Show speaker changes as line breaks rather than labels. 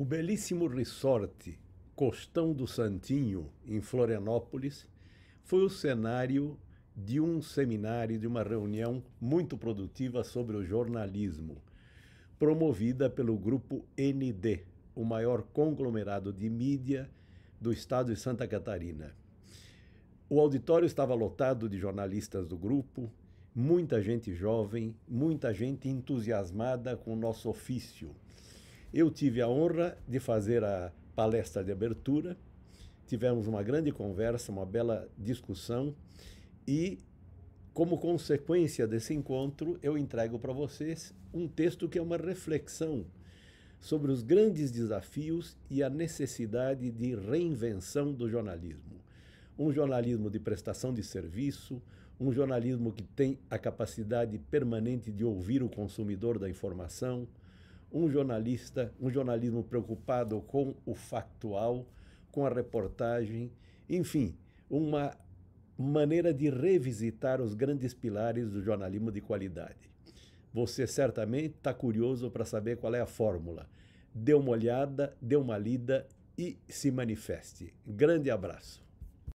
O belíssimo resort Costão do Santinho, em Florianópolis, foi o cenário de um seminário, de uma reunião muito produtiva sobre o jornalismo, promovida pelo grupo ND, o maior conglomerado de mídia do estado de Santa Catarina. O auditório estava lotado de jornalistas do grupo, muita gente jovem, muita gente entusiasmada com o nosso ofício eu tive a honra de fazer a palestra de abertura, tivemos uma grande conversa, uma bela discussão e, como consequência desse encontro, eu entrego para vocês um texto que é uma reflexão sobre os grandes desafios e a necessidade de reinvenção do jornalismo. Um jornalismo de prestação de serviço, um jornalismo que tem a capacidade permanente de ouvir o consumidor da informação, um jornalista, um jornalismo preocupado com o factual, com a reportagem, enfim, uma maneira de revisitar os grandes pilares do jornalismo de qualidade. Você certamente está curioso para saber qual é a fórmula. Dê uma olhada, dê uma lida e se manifeste. Grande abraço.